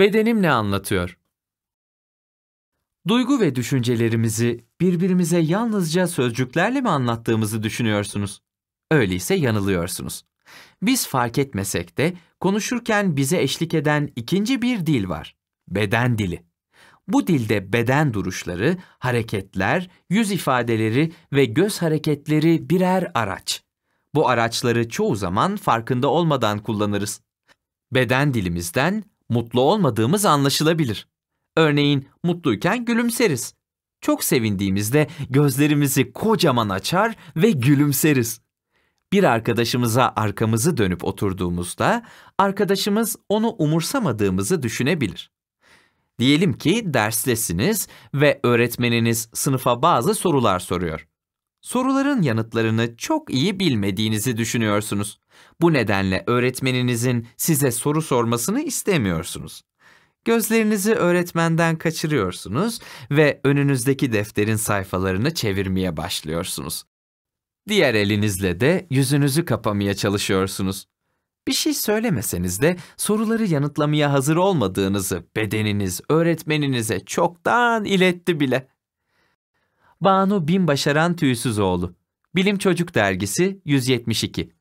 Bedenim ne anlatıyor? Duygu ve düşüncelerimizi birbirimize yalnızca sözcüklerle mi anlattığımızı düşünüyorsunuz? Öyleyse yanılıyorsunuz. Biz fark etmesek de konuşurken bize eşlik eden ikinci bir dil var. Beden dili. Bu dilde beden duruşları, hareketler, yüz ifadeleri ve göz hareketleri birer araç. Bu araçları çoğu zaman farkında olmadan kullanırız. Beden dilimizden mutlu olmadığımız anlaşılabilir. Örneğin mutluyken gülümseriz. Çok sevindiğimizde gözlerimizi kocaman açar ve gülümseriz. Bir arkadaşımıza arkamızı dönüp oturduğumuzda arkadaşımız onu umursamadığımızı düşünebilir. Diyelim ki derstesiniz ve öğretmeniniz sınıfa bazı sorular soruyor. Soruların yanıtlarını çok iyi bilmediğinizi düşünüyorsunuz. Bu nedenle öğretmeninizin size soru sormasını istemiyorsunuz. Gözlerinizi öğretmenden kaçırıyorsunuz ve önünüzdeki defterin sayfalarını çevirmeye başlıyorsunuz. Diğer elinizle de yüzünüzü kapamaya çalışıyorsunuz. Bir şey söylemeseniz de soruları yanıtlamaya hazır olmadığınızı bedeniniz öğretmeninize çoktan iletti bile. Banu Binbaşaran Tüysüzoğlu. Bilim Çocuk Dergisi 172.